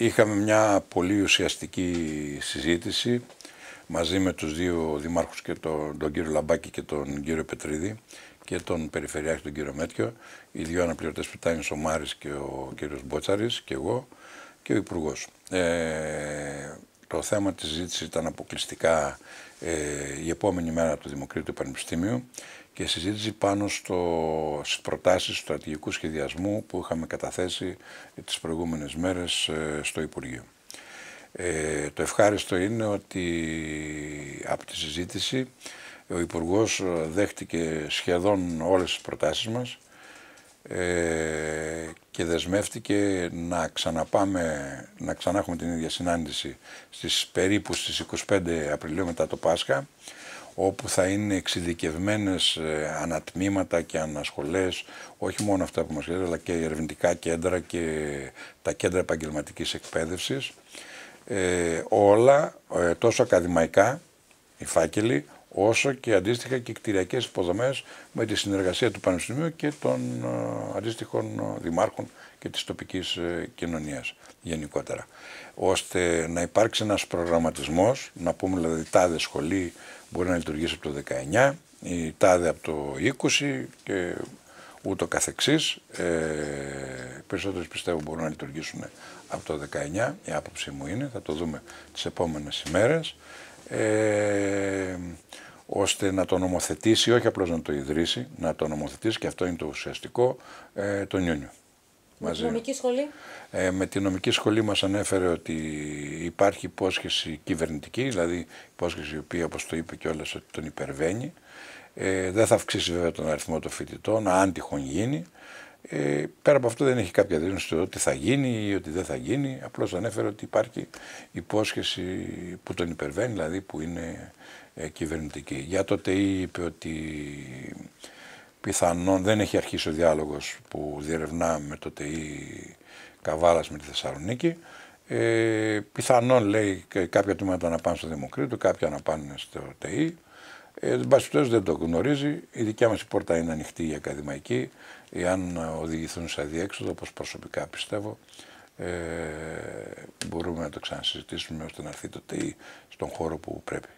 Είχαμε μια πολύ ουσιαστική συζήτηση μαζί με τους δύο δημάρχους και τον, κύριο Λαμπάκη και τον κύριο Πετρίδη και τον Περιφερειάρχη τον κύριο Μέτιο, οι δύο αναπληρωτές που ο Μάρης και ο κύριος Μπότσαρης και εγώ και ο Υπουργός. Ε, το θέμα της συζήτησης ήταν αποκλειστικά ε, η επόμενη μέρα του Δημοκρίτου του Πανεπιστήμιου και συζήτηση πάνω στο, στις προτάσεις του στρατηγικού σχεδιασμού που είχαμε καταθέσει τις προηγούμενες μέρες ε, στο Υπουργείο. Ε, το ευχάριστο είναι ότι από τη συζήτηση ο Υπουργός δέχτηκε σχεδόν όλες τις προτάσεις μας και δεσμεύτηκε να ξαναπάμε, να ξανά έχουμε την ίδια συνάντηση στις περίπου στις 25 Απριλίου μετά το Πάσχα όπου θα είναι εξειδικευμένες ε, ανατμήματα και ανασχολές, όχι μόνο αυτά που μας χρειάζεται, αλλά και ερευνητικά κέντρα και τα κέντρα επαγγελματικής εκπαίδευσης. Ε, όλα, ε, τόσο ακαδημαϊκά, οι φάκελοι, όσο και αντίστοιχα και κτηριακές υποδομές με τη συνεργασία του Πανεπιστημίου και των ε, αντίστοιχων ε, δημάρχων και της τοπικής ε, κοινωνίας γενικότερα. Ώστε να υπάρξει ένας προγραμματισμός, να πούμε δηλαδή τάδε σχολή μπορεί να λειτουργήσει από το 19, η τάδε από το 20 και ούτω καθεξής. Ε, περισσότερες πιστεύω μπορούν να λειτουργήσουν από το 19, η άποψή μου είναι, θα το δούμε τις επόμενες ημέρες ώστε να το νομοθετήσει, όχι απλώς να το ιδρύσει, να το νομοθετήσει και αυτό είναι το ουσιαστικό, ε, το νιούνιο. Μαζί. Με την νομική σχολή. Ε, με την νομική σχολή μας ανέφερε ότι υπάρχει υπόσχεση κυβερνητική, δηλαδή υπόσχεση η οποία, όπως το είπε όλες ότι τον υπερβαίνει. Ε, δεν θα αυξήσει βέβαια τον αριθμό των φοιτητών, αν τυχόν γίνει. Ε, πέρα από αυτό δεν έχει κάποια δήλωση το ότι θα γίνει ή ότι δεν θα γίνει. Απλώς ανέφερε ότι υπάρχει υπόσχεση που τον υπερβαίνει, δηλαδή που είναι ε, κυβερνητική. Για τότε είπε ότι πιθανόν δεν έχει αρχίσει ο διάλογος που διερευνά με το ΤΕΗ καβάλας με τη Θεσσαλονίκη. Ε, πιθανόν λέει κάποια τμήματα να πάνε στο Δημοκρίτου, κάποια να πάνε στο ΤΕΗ. Ε, δεν το γνωρίζει. Η δικιά μας πόρτα είναι ανοιχτή η ακαδημαϊκή. Εάν οδηγηθούν σε αδιέξοδο, όπως προσωπικά πιστεύω, ε, μπορούμε να το ξανασυζητήσουμε ώστε να έρθει το ΤΕΙ στον χώρο που πρέπει.